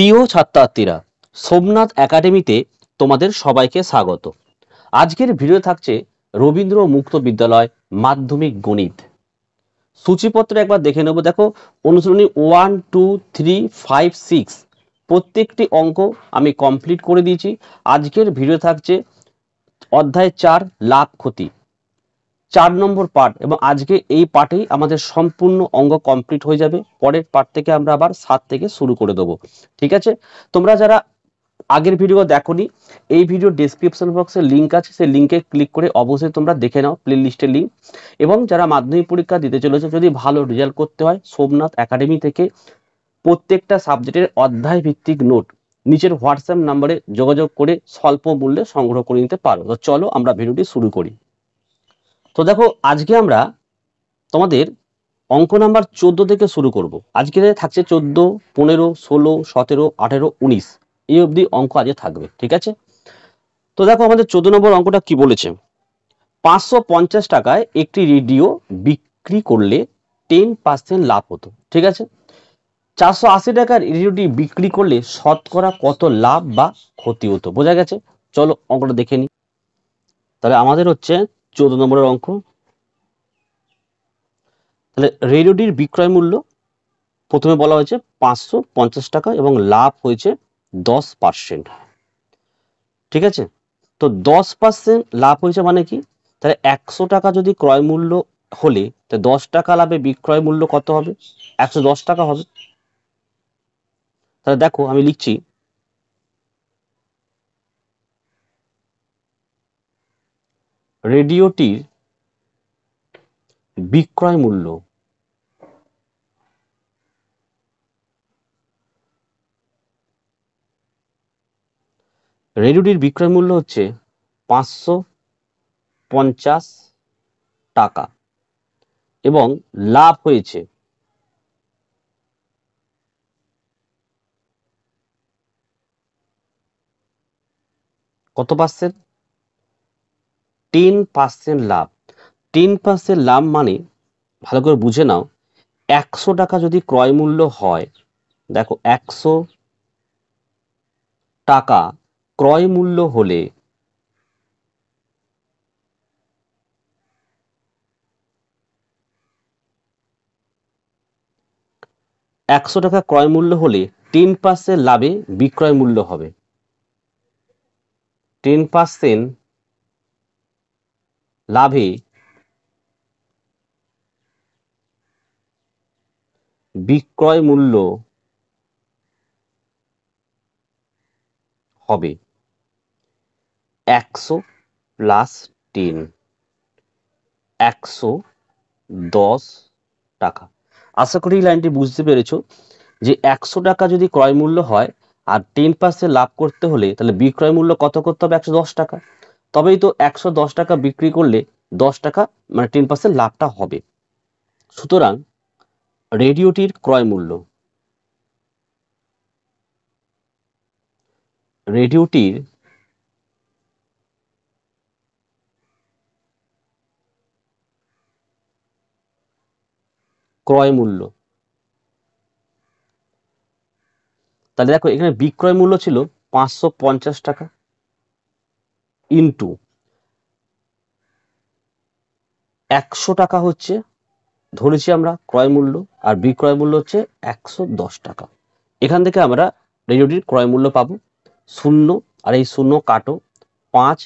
প্রিয় ছাত্রছাত্রীরা সোমনাথ একাডেমিতে তোমাদের সবাইকে স্বাগত আজকের ভিডিও থাকছে রবীন্দ্র মুক্ত বিদ্যালয় মাধ্যমিক গণিত সূচিপত্র একবার দেখে নেব দেখো অনুশীলনী one two three five six প্রত্যেকটি অঙ্ক আমি কমপ্লিট করে দিয়েছি আজকের ভিডিও থাকছে অধ্যায় চার লাভ ক্ষতি চার নম্বর পার্ট এবং আজকে এই পার্টেই আমাদের সম্পূর্ণ অঙ্গ কমপ্লিট হয়ে যাবে পরের পার্ট থেকে আমরা আবার সাত থেকে শুরু করে দেবো ঠিক আছে তোমরা যারা আগের ভিডিও দেখোনি এই ভিডিও ডিসক্রিপশন বক্সে লিঙ্ক আছে সেই লিঙ্কে ক্লিক করে অবশ্যই তোমরা দেখে নাও প্লে লিস্টের লিঙ্ক এবং যারা মাধ্যমিক পরীক্ষা দিতে চলেছে যদি ভালো রেজাল্ট করতে হয় সোমনাথ একাডেমি থেকে প্রত্যেকটা সাবজেক্টের অধ্যায় ভিত্তিক নোট নিচের হোয়াটসঅ্যাপ নাম্বারে যোগাযোগ করে স্বল্প মূল্যে সংগ্রহ করে নিতে পারো তো চলো আমরা ভিডিওটি শুরু করি তো দেখো আজকে আমরা তোমাদের অঙ্ক নাম্বার চোদ্দো থেকে শুরু করব আজকে থাকছে চোদ্দ পনেরো ষোলো সতেরো আঠেরো উনিশ এই অবধি অঙ্ক আজকে থাকবে ঠিক আছে তো দেখো আমাদের চোদ্দ নম্বর অঙ্কটা কি বলেছে পাঁচশো পঞ্চাশ টাকায় একটি রেডিও বিক্রি করলে টেন পার্সেন্ট লাভ হতো ঠিক আছে চারশো আশি টাকার রেডিওটি বিক্রি করলে শতকরা কত লাভ বা ক্ষতি হতো বোঝা গেছে চলো অঙ্কটা দেখে নি তাহলে আমাদের হচ্ছে চোদ্দ নম্বরের অঙ্ক তাহলে রেডিওটির বিক্রয় মূল্য প্রথমে বলা হয়েছে পাঁচশো পঞ্চাশ টাকা এবং লাভ হয়েছে দশ পার্সেন্ট ঠিক আছে তো দশ পার্সেন্ট লাভ হয়েছে মানে কি তাহলে একশো টাকা যদি ক্রয় মূল্য হলে তা দশ টাকা লাভে বিক্রয় মূল্য কত হবে একশো দশ টাকা হবে তাহলে দেখো আমি লিখছি রেডিওটির বিক্রয় মূল্য রেডিওটির বিক্রয় মূল্য হচ্ছে পাঁচশো পঞ্চাশ টাকা এবং লাভ হয়েছে কত পার্সেন্ট টেন পার্সেন্ট লাভ টেন পার্সেন্ট লাভ মানে ভালো করে বুঝে নাও একশো টাকা যদি ক্রয় মূল্য হয় দেখো একশো টাকা ক্রয় মূল্য হলে একশো টাকা ক্রয় মূল্য হলে টেন পার্সেন্ট লাভে বিক্রয় মূল্য হবে টেন পার্সেন্ট লাভে বিক্রয় মূল্য হবে একশো প্লাস টেন একশো দশ টাকা আশা করি এই লাইনটি বুঝতে পেরেছ যে একশো টাকা যদি ক্রয় মূল্য হয় আর টেন পার্সেন্ট লাভ করতে হলে তাহলে বিক্রয় মূল্য কত করতে হবে একশো দশ টাকা তবেই তো একশো দশ টাকা বিক্রি করলে দশ টাকা মানে টেন পার্সেন্ট লাভটা হবে সুতরাং রেডিওটির ক্রয় মূল্য রেডিওটির ক্রয় মূল্য তাহলে দেখো এখানে বিক্রয় মূল্য ছিল পাঁচশো টাকা ইন্টু একশো টাকা হচ্ছে ধরেছি আমরা ক্রয় মূল্য আর বিক্রয় মূল্য হচ্ছে একশো দশ টাকা এখান থেকে আমরা রেডিওটির ক্রয় মূল্য পাবো শূন্য আর এই শূন্য কাটো পাঁচ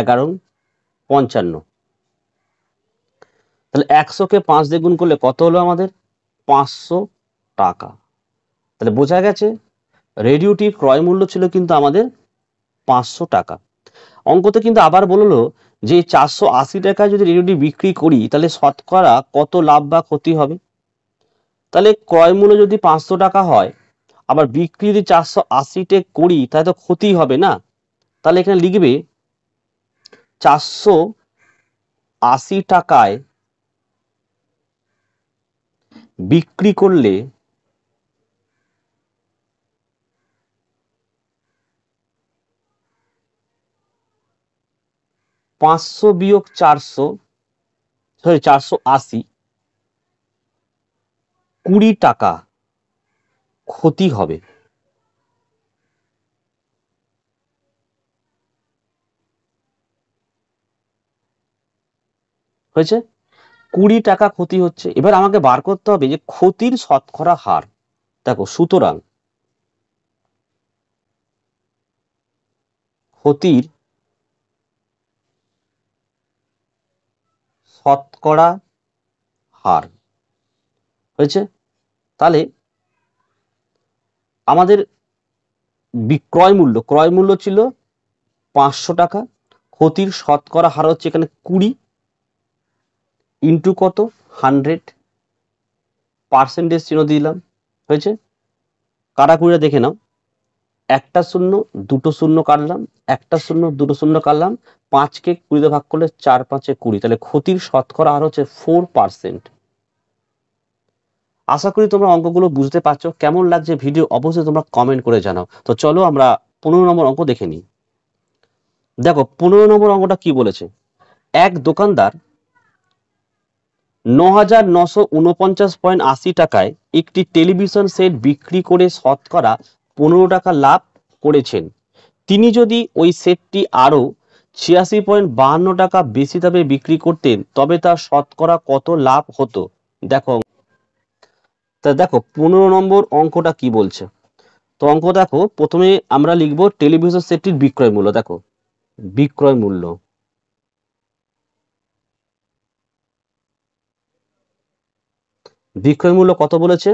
এগারো পঞ্চান্ন তাহলে একশোকে পাঁচ দিয়ে গুণ করলে কত হলো আমাদের পাঁচশো টাকা তাহলে বোঝা গেছে রেডিওটির ক্রয় মূল্য ছিল কিন্তু আমাদের পাঁচশো টাকা অঙ্কতে কিন্তু আবার বললো যে চারশো আশি টাকায় যদি রেডিওটি বিক্রি করি তাহলে শতকরা কত লাভ বা ক্ষতি হবে তাহলে ক্রয় মূল্য যদি পাঁচশো টাকা হয় আবার বিক্রি যদি চারশো আশিতে করি তাহলে তো ক্ষতি হবে না তাহলে এখানে লিখবে চারশো আশি টাকায় বিক্রি করলে পাঁচশো বিয়োগ চারশো সরি চারশো আশি কুড়ি টাকা ক্ষতি হবে হয়েছে কুড়ি টাকা ক্ষতি হচ্ছে এবার আমাকে বার করতে হবে যে ক্ষতির শতকরা হার দেখো সুতরাং ক্ষতির শতকরা হার হয়েছে তাহলে আমাদের বিক্রয় মূল্য ক্রয় মূল্য ছিল পাঁচশো টাকা ক্ষতির শতকরা হার হচ্ছে এখানে কুড়ি ইন্টু কত হান্ড্রেড পার্সেন্টেজ চিহ্ন দিলাম হয়েছে কাটাকুড়িটা দেখে নাও একটা শূন্য দুটো শূন্য কাটলাম একটা শূন্য দুটো শূন্য কাটলাম পাঁচকে কুড়িতে ভাগ করলে চার পাঁচে কুড়ি তাহলে ক্ষতির শতকরা আর হচ্ছে ফোর পার্সেন্ট আশা করি তোমরা অঙ্কগুলো বুঝতে পারছো কেমন লাগছে ভিডিও অবশ্যই তোমরা কমেন্ট করে জানাও তো চলো আমরা পনেরো নম্বর অঙ্ক দেখে নিই দেখো পনেরো নম্বর অঙ্কটা কি বলেছে এক দোকানদার ন হাজার নশো উনপঞ্চাশ পয়েন্ট আশি টাকায় একটি টেলিভিশন সেট বিক্রি করে শতকরা পনেরো টাকা লাভ করেছেন তিনি যদি ওই সেটটি আরও ছিয়াশি পয়েন্ট বাহান্ন টাকা বেশি দামে বিক্রি করতেন তবে তার শতকরা কত লাভ হতো দেখো তা দেখো পনেরো নম্বর অঙ্কটা কি বলছে তো অঙ্ক দেখো প্রথমে আমরা লিখব টেলিভিশন সেটটির বিক্রয় মূল্য দেখো বিক্রয় মূল্য বিক্রয় মূল্য কত বলেছে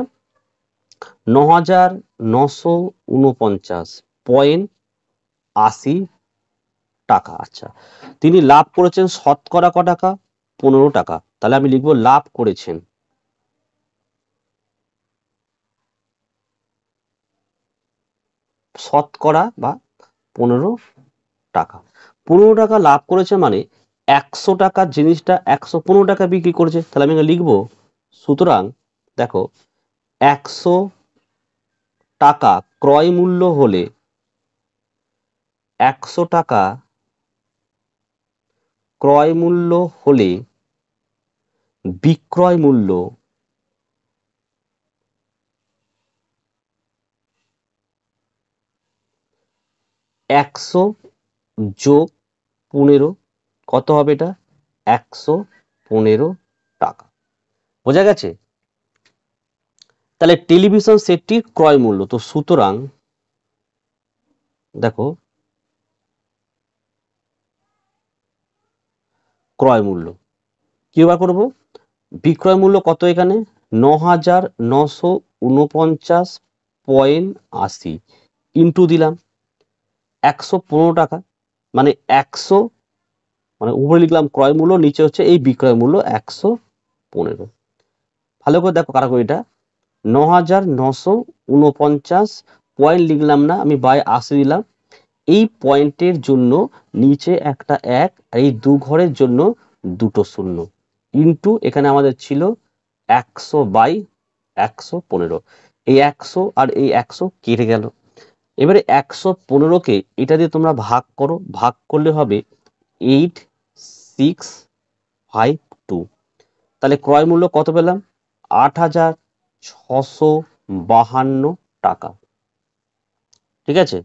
ন হাজার নশো উনপঞ্চাশ পয়েন্ট আশি টাকা আচ্ছা তিনি লাভ করেছেন শতকরা ক টাকা পনেরো টাকা তাহলে আমি লিখবো লাভ করেছেন শতকরা বা পনেরো টাকা পনেরো টাকা লাভ করেছে মানে একশো টাকা জিনিসটা একশো পনেরো টাকা বিক্রি করেছে তাহলে আমি লিখবো সুতরাং দেখো একশো টাকা ক্রয় মূল্য হলে একশো টাকা ক্রয় মূল্য হলে বিক্রয় মূল্য একশো যোগ পনেরো কত হবে এটা একশো পনেরো টাকা বোঝা গেছে তাহলে টেলিভিশন সেটটির ক্রয় মূল্য তো সুতরাং দেখো ক্রয় মূল্য কী বার করব বিক্রয় মূল্য কত এখানে ন হাজার নশো উনপঞ্চাশ পয়েন্ট আশি ইন্টু দিলাম একশো পনেরো টাকা মানে একশো মানে উপরে লিখলাম ক্রয় মূল্য নিচে হচ্ছে এই বিক্রয় মূল্য একশো পনেরো ভালো করে দেখো কারা এটা ন হাজার নশো উনপঞ্চাশ পয়েন্ট লিখলাম না আমি বাই আশি দিলাম এই পয়েন্টের জন্য নিচে একটা এক আর এই দু ঘরের জন্য দুটো শূন্য ইন্টু এখানে আমাদের ছিল একশো বাই একশো পনেরো এই একশো আর এই একশো কেটে গেল এবারে একশো পনেরোকে এটা দিয়ে তোমরা ভাগ করো ভাগ করলে হবে এইট সিক্স ফাইভ টু তাহলে ক্রয় মূল্য কত পেলাম আট হাজার ছশো বাহান্ন টাকা ঠিক আছে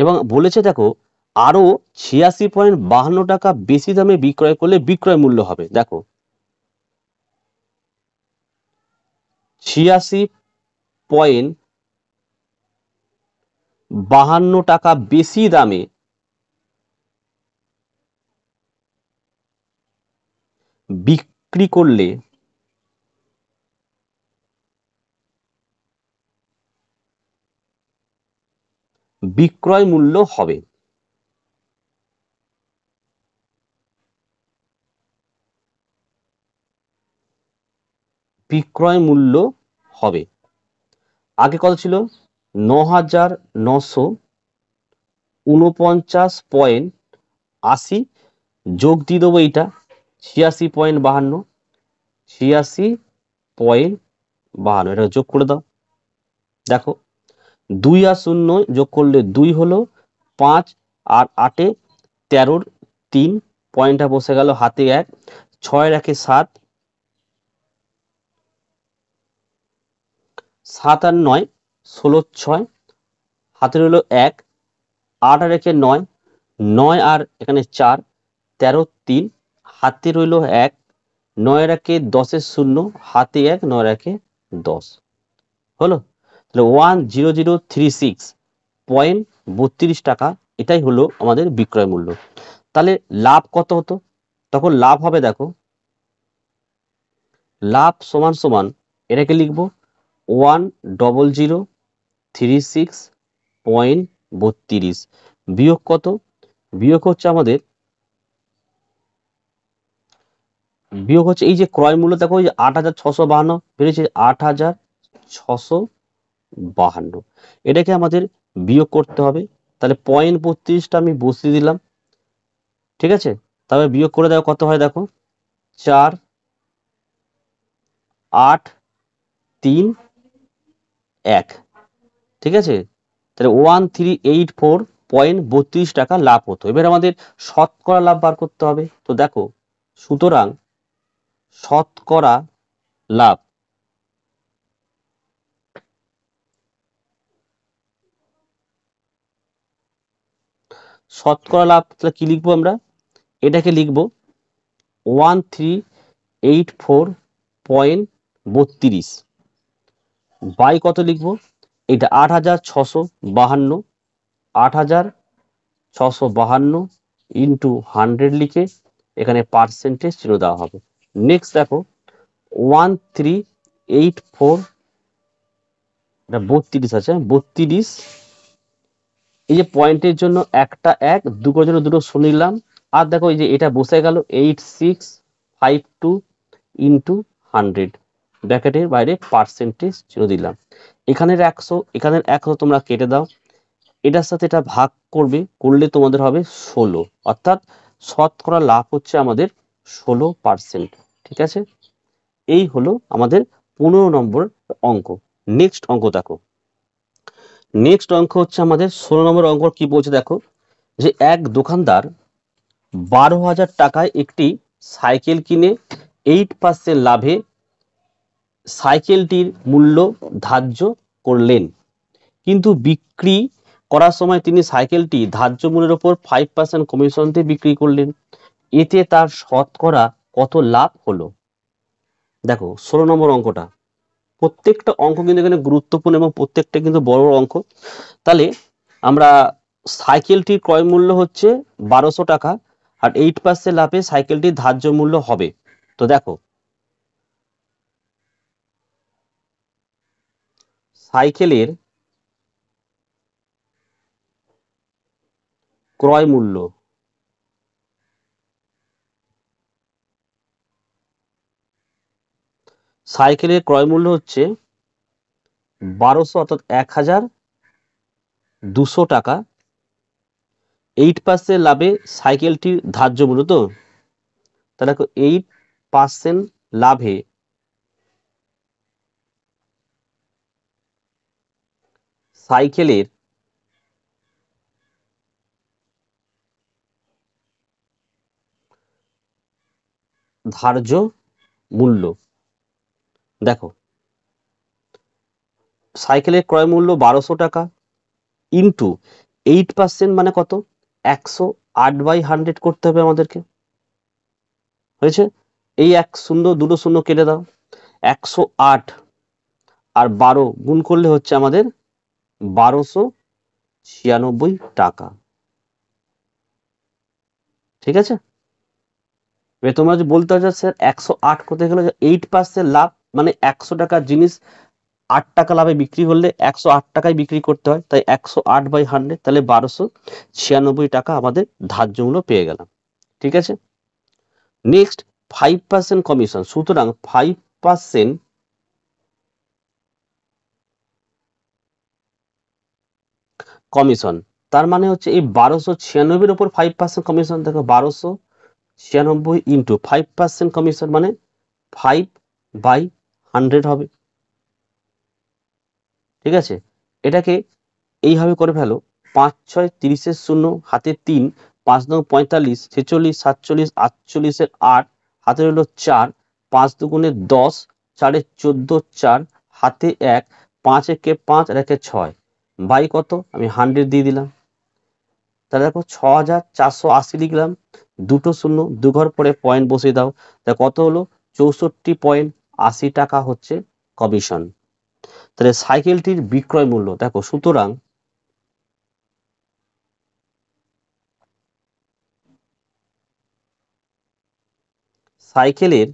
এবং বলেছে দেখো আরও ছিয়াশি পয়েন্ট বাহান্ন টাকা বেশি দামে বিক্রয় করলে বিক্রয় মূল্য হবে দেখো ছিয়াশি পয়েন্ট বাহান্ন টাকা বেশি দামে বিক্রি করলে বিক্রয় মূল্য হবে বিক্রয় মূল্য হবে আগে কত ছিল ন হাজার নশো উনপঞ্চাশ পয়েন্ট আশি যোগ দিয়ে দেবো এইটা ছিয়াশি পয়েন্ট বাহান্ন ছিয়াশি পয়েন্ট বাহান্ন এটা যোগ করে দাও দেখো দুই আর শূন্য যোগ করলে দুই হলো পাঁচ আর আটে তেরোর তিন পয়েন্টটা বসে গেল হাতে এক ছয় রাখে সাত সাত আর নয় ষোলো ছয় হাতে রইল এক আট আর একে নয় নয় আর এখানে চার তেরো তিন হাতে রইল এক নয় রাখে দশের শূন্য হাতে এক নয় রাখে দশ হলো তাহলে one zero zero three six point বত্রিশ টাকা এটাই হলো আমাদের বিক্রয় মূল্য তাহলে লাভ কত হতো তখন লাভ হবে দেখো লাভ সমান সমান এটাকে লিখব one double zero three six point বত্রিশ বিয়োগ কত বিয়োগ হচ্ছে আমাদের বিয়োগ হচ্ছে এই যে ক্রয় মূল্য দেখো এই যে আট হাজার ছশো বাহান্ন বেড়েছে আট হাজার ছশো বাহান্ন এটাকে আমাদের বিয়োগ করতে হবে তাহলে পয়েন্ট বত্রিশটা আমি বসে দিলাম ঠিক আছে তবে বিয়োগ করে দেওয়া কত হয় দেখো চার আট তিন এক ঠিক আছে তাহলে one three eight four point বত্রিশ টাকা লাভ হতো এবার আমাদের শতকরা লাভ বার করতে হবে তো দেখো সুতরাং শতকরা লাভ শতকরা লাভ তাহলে কি লিখবো আমরা এটাকে লিখবো one three eight four point বত্রিশ বাই কত লিখবো এটা আট হাজার ছশো বাহান্ন আট হাজার ছশো বাহান্ন ইন্টু হান্ড্রেড লিখে এখানে পার্সেন্টেজ চিহ্ন দেওয়া হবে নেক্সট দেখো ওয়ান থ্রি এইট ফোর এটা বত্রিশ আছে বত্রিশ এই যে পয়েন্টের জন্য একটা এক দুটোর জন্য দুটো শুনে নিলাম আর দেখো এই যে এটা বসে গেল eight six five two into hundred ব্র্যাকেটের বাইরে পার্সেন্টেজ চিহ্ন দিলাম এখানের একশো এখানের একশো তোমরা কেটে দাও এটার সাথে এটা ভাগ করবে করলে তোমাদের হবে ষোলো অর্থাৎ শতকরা লাভ হচ্ছে আমাদের ষোলো পার্সেন্ট ঠিক আছে এই হলো আমাদের পনেরো নম্বর অঙ্ক নেক্সট অঙ্ক দেখো নেক্সট অঙ্ক হচ্ছে আমাদের ষোলো নম্বর অঙ্ক কি বলছে দেখো যে এক দোকানদার বারো হাজার টাকায় একটি সাইকেল কিনে এইট পার্সেন্ট লাভে সাইকেলটির মূল্য ধার্য করলেন কিন্তু বিক্রি করার সময় তিনি সাইকেলটি ধার্য মূল্যের ওপর ফাইভ পার্সেন্ট কমিশন দিয়ে বিক্রি করলেন এতে তার শতকরা কত লাভ হলো দেখো ষোলো নম্বর অঙ্কটা প্রত্যেকটা অঙ্ক কিন্তু এখানে গুরুত্বপূর্ণ এবং প্রত্যেকটা কিন্তু বড় অঙ্ক তাহলে আমরা সাইকেলটির ক্রয় মূল্য হচ্ছে বারোশো টাকা আর এইট পার্সেন্ট লাভে সাইকেলটির ধার্য মূল্য হবে তো দেখো সাইকেলের ক্রয় মূল্য সাইকেলের ক্রয় মূল্য হচ্ছে বারোশো অর্থাৎ এক হাজার দুশো টাকা এইট পার্সেন্ট লাভে সাইকেলটির ধার্য মূল্য তো তাহলে এইট পার্সেন্ট লাভে সাইকেলের ধার্য মূল্য দেখো সাইকেলের ক্রয় মূল্য বারোশো টাকা ইন্টু এইট পার্সেন্ট মানে কত একশো আট বাই হান্ড্রেড করতে হবে আমাদেরকে হয়েছে এই এক শূন্য দুটো শূন্য কেটে দাও একশো আট আর বারো গুণ করলে হচ্ছে আমাদের বারোশো ছিয়ানব্বই টাকা ঠিক আছে এবার তোমরা যদি বলতে হচ্ছে স্যার একশো আট করতে গেলে এইট পার্সেন্ট লাভ মানে একশো টাকার জিনিস আট টাকা লাভে বিক্রি হলে একশো আট টাকায় বিক্রি করতে হয় তাই একশো আট বাই হান্ড্রেড তাহলে বারোশো ছিয়ানব্বই টাকা আমাদের ধার্য মূল্য পেয়ে গেলাম ঠিক আছে নেক্সট ফাইভ পার্সেন্ট কমিশন সুতরাং ফাইভ পার্সেন্ট কমিশন তার মানে হচ্ছে এই বারোশো ছিয়ানব্বইয়ের উপর ফাইভ পার্সেন্ট কমিশন দেখো বারোশো ছিয়ানব্বই ইন্টু ফাইভ পার্সেন্ট কমিশন মানে ফাইভ বাই হান্ড্রেড হবে ঠিক আছে এটাকে এইভাবে করে ফেলো পাঁচ ছয় তিরিশের শূন্য হাতে তিন পাঁচ নং পঁয়তাল্লিশ ছেচল্লিশ সাতচল্লিশ আটচল্লিশের আট হাতে রইল চার পাঁচ দুগুণে দশ চারে চোদ্দো চার হাতে এক পাঁচ একে পাঁচ একে ছয় বাই কত আমি হান্ড্রেড দিয়ে দিলাম তাহলে দেখো ছ হাজার চারশো আশি লিখলাম দুটো শূন্য দু ঘর পরে পয়েন্ট বসিয়ে দাও তা কত হলো চৌষট্টি পয়েন্ট আশি টাকা হচ্ছে কমিশন তাহলে সাইকেলটির বিক্রয় মূল্য দেখো সুতরাং সাইকেলের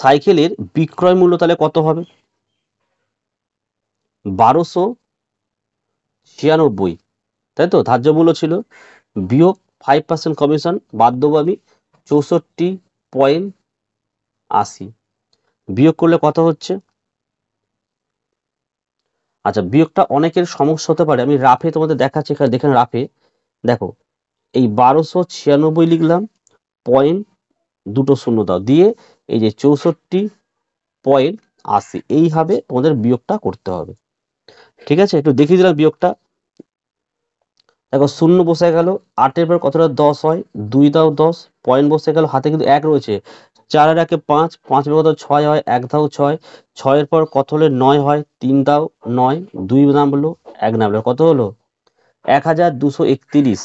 সাইকেলের বিক্রয় মূল্য তাহলে কত হবে বারোশো ছিয়ানব্বই তাই তো ধার্য মূল্য ছিল বিয়োগ ফাইভ পার্সেন্ট কমিশন বাদ দেবো আমি চৌষট্টি পয়েন্ট আশি বিয়োগ করলে কত হচ্ছে আচ্ছা বিয়োগটা অনেকের সমস্যা হতে পারে আমি রাফে তোমাদের দেখাচ্ছি এখানে দেখেন রাফে দেখো এই বারোশো ছিয়ানব্বই লিখলাম পয়েন্ট দুটো শূন্য দাও দিয়ে এই যে চৌষট্টি পয়েন্ট আশি এইভাবে তোমাদের বিয়োগটা করতে হবে ঠিক আছে একটু দেখিয়ে দিলাম বিয়োগটা দেখো শূন্য বসে গেল আটের পর কতটা দশ হয় দুই দাও দশ পয়েন্ট বসে গেল হাতে কিন্তু এক রয়েছে চারের একে পাঁচ পাঁচের কত ছয় হয় এক ধাও ছয় ছয়ের পর কত হলে নয় হয় তিন দাও নয় দুই নামলো এক নামলো কত হলো এক হাজার দুশো একত্রিশ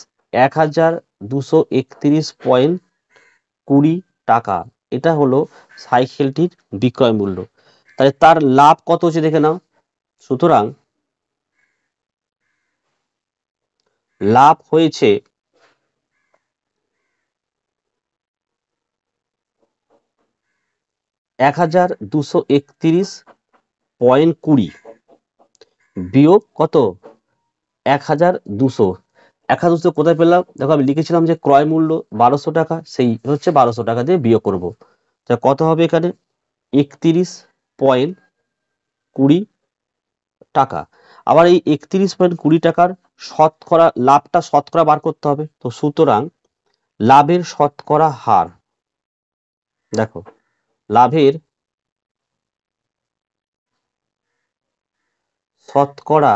এক হাজার দুশো একত্রিশ পয়েন্ট কুড়ি টাকা এটা হলো সাইকেলটির বিক্রয় মূল্য তাহলে তার লাভ কত হচ্ছে দেখে নাও সুতরাং লাভ হয়েছে এক হাজার দুশো একত্রিশ পয়েন্ট কুড়ি বিয়োগ কত এক হাজার দুশো এক হাজার দুশো কোথায় পেলাম দেখো আমি লিখেছিলাম যে ক্রয় মূল্য বারোশো টাকা সেই হচ্ছে বারোশো টাকা দিয়ে বিয়োগ করবো তা কত হবে এখানে একত্রিশ পয়েন্ট কুড়ি টাকা আবার এই একত্রিশ পয়েন্ট কুড়ি টাকার শতকরা লাভটা শতকরা বার করতে হবে তো সুতরাং লাভের শতকরা হার দেখো লাভের শতকরা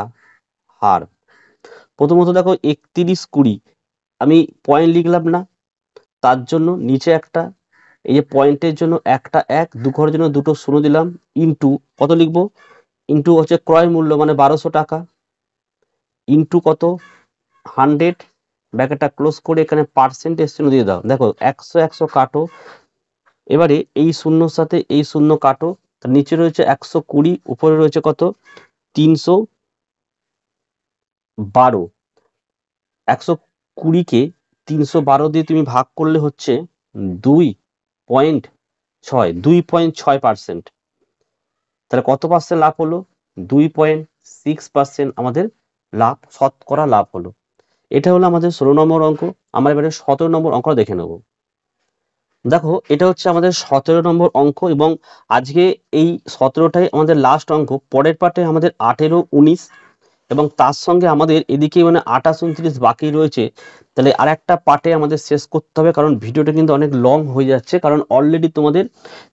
হার প্রথমত দেখো একত্রিশ কুড়ি আমি পয়েন্ট লিখলাম না তার জন্য নিচে একটা এই যে পয়েন্টের জন্য একটা এক দু ঘরের জন্য দুটো শুনে দিলাম ইন্টু কত লিখবো ইন্টু হচ্ছে ক্রয় মূল্য মানে বারোশো টাকা ইন্টু কত হান্ড্রেড ব্যাকেটটা ক্লোজ করে এখানে পার্সেন্টেজ চিহ্ন দিয়ে দাও দেখো একশো একশো কাটো এবারে এই শূন্যর সাথে এই শূন্য কাটো তার নিচে রয়েছে একশো কুড়ি উপরে রয়েছে কত তিনশো বারো একশো কুড়িকে তিনশো বারো দিয়ে তুমি ভাগ করলে হচ্ছে দুই পয়েন্ট ছয় দুই পয়েন্ট ছয় পার্সেন্ট তাহলে কত পার্সেন্ট লাভ হলো দুই পয়েন্ট সিক্স পার্সেন্ট আমাদের লাভ করা লাভ হলো এটা হলো আমাদের ষোলো নম্বর অঙ্ক আমরা এবারে সতেরো নম্বর অঙ্ক দেখে নেব দেখো এটা হচ্ছে আমাদের সতেরো নম্বর অঙ্ক এবং আজকে এই সতেরোটাই আমাদের লাস্ট অঙ্ক পরের পার্টে আমাদের আঠেরো উনিশ এবং তার সঙ্গে আমাদের এদিকে মানে আঠাশ উনত্রিশ বাকি রয়েছে তাহলে আর একটা পার্টে আমাদের শেষ করতে হবে কারণ ভিডিওটা কিন্তু অনেক লং হয়ে যাচ্ছে কারণ অলরেডি তোমাদের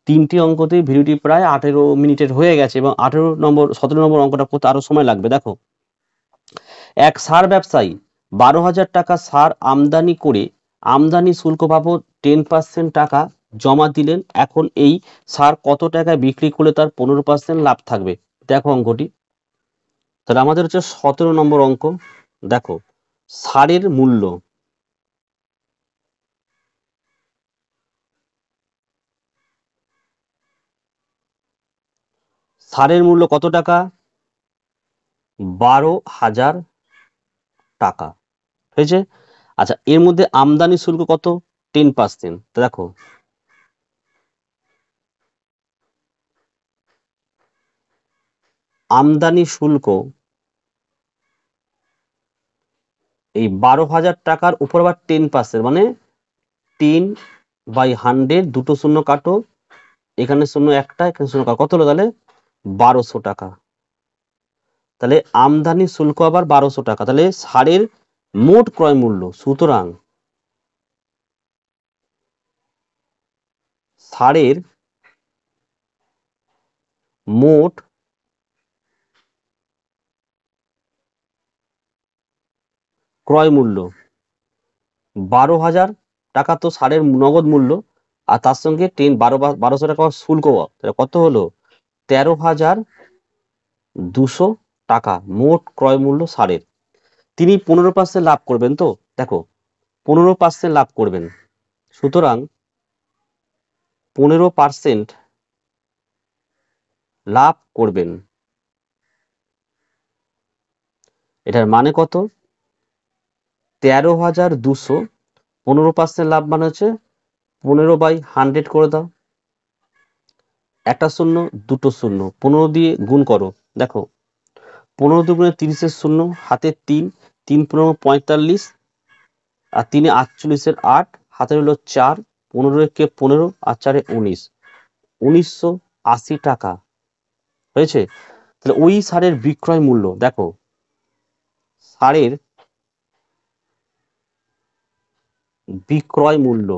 তিনটি অঙ্কতেই ভিডিওটি প্রায় আঠেরো মিনিটের হয়ে গেছে এবং আঠেরো নম্বর সতেরো নম্বর অঙ্কটা করতে আরও সময় লাগবে দেখো এক সার ব্যবসায়ী বারো হাজার টাকা সার আমদানি করে আমদানি শুল্ক বাবদ টেন পার্সেন্ট টাকা জমা দিলেন এখন এই সার কত টাকা বিক্রি করলে তার পনেরো পার্সেন্ট লাভ থাকবে দেখো অঙ্কটি তাহলে আমাদের হচ্ছে সতেরো নম্বর অঙ্ক দেখো সারের মূল্য সারের মূল্য কত টাকা বারো হাজার টাকা হয়েছে আচ্ছা এর মধ্যে আমদানি শুল্ক কত টেন পার্সেন্ট দেখো আমদানি শুল্ক এই বারো হাজার টাকার উপর আবার টেন পার্সেন্ট মানে টেন বাই হান্ড্রেড দুটো শূন্য কাটো এখানে শূন্য একটা এখানে শূন্য কত হলো তাহলে বারোশো টাকা তাহলে আমদানি শুল্ক আবার বারোশো টাকা তাহলে সারের মোট ক্রয় মূল্য সুতরাং সারের মোট ক্রয় মূল্য বারো হাজার টাকা তো সারের নগদ মূল্য আর তার সঙ্গে টেন বারো বারোশো টাকা শুল্ক কত হলো তেরো হাজার দুশো টাকা মোট ক্রয় মূল্য সারের তিনি পনেরো পার্সেন্ট লাভ করবেন তো দেখো পনেরো পার্সেন্ট লাভ করবেন সুতরাং পনেরো পার্সেন্ট লাভ করবেন এটার মানে কত তেরো হাজার দুশো পনেরো পার্সেন্ট লাভ মানে হচ্ছে পনেরো বাই হান্ড্রেড করে দাও একটা শূন্য দুটো শূন্য পনেরো দিয়ে গুণ করো দেখো পনেরো দুগুণে তিরিশের শূন্য হাতে তিন তিন পনেরো পঁয়তাল্লিশ আর তিনে আটচল্লিশের আট হাতে রইল চার পনেরো কে পনেরো আর চারে উনিশ উনিশশো আশি টাকা হয়েছে তাহলে ওই সারের বিক্রয় মূল্য দেখো সারের বিক্রয় মূল্য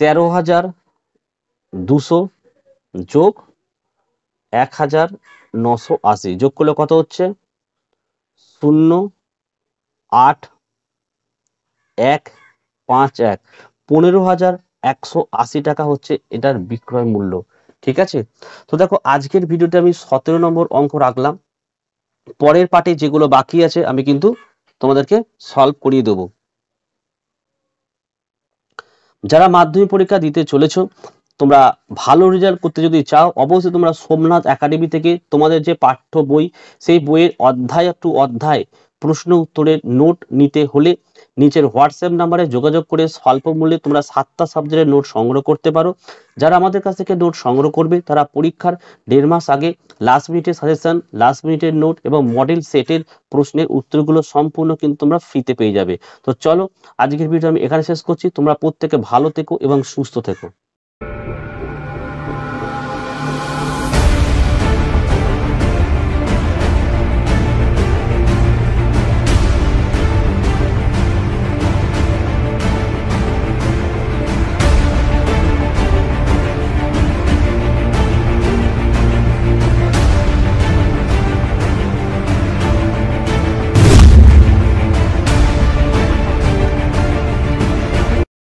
তেরো হাজার দুশো যোগ এক হাজার নশো আশি যোগ করলে কত হচ্ছে শূন্য আট এক পাঁচ এক পনেরো হাজার একশো আশি টাকা হচ্ছে এটার বিক্রয় মূল্য ঠিক আছে তো দেখো আজকের ভিডিওতে আমি সতেরো নম্বর অঙ্ক রাখলাম পরের পার্টে যেগুলো বাকি আছে আমি কিন্তু তোমাদেরকে সলভ করিয়ে দেবো যারা মাধ্যমিক পরীক্ষা দিতে চলেছ তোমরা ভালো রেজাল্ট করতে যদি চাও অবশ্যই তোমরা সোমনাথ একাডেমি থেকে তোমাদের যে পাঠ্য বই সেই বইয়ের অধ্যায় টু অধ্যায় প্রশ্ন উত্তরের নোট নিতে হলে নিচের হোয়াটসঅ্যাপ নাম্বারে যোগাযোগ করে স্বল্প মূল্যে তোমরা সাতটা সাবজেক্টের নোট সংগ্রহ করতে পারো যারা আমাদের কাছ থেকে নোট সংগ্রহ করবে তারা পরীক্ষার দেড় মাস আগে লাস্ট মিনিটের সাজেশন লাস্ট মিনিটের নোট এবং মডেল সেটের প্রশ্নের উত্তরগুলো সম্পূর্ণ কিন্তু তোমরা ফ্রিতে পেয়ে যাবে তো চলো আজকের ভিডিও আমি এখানে শেষ করছি তোমরা প্রত্যেকে ভালো থেকো এবং সুস্থ থেকো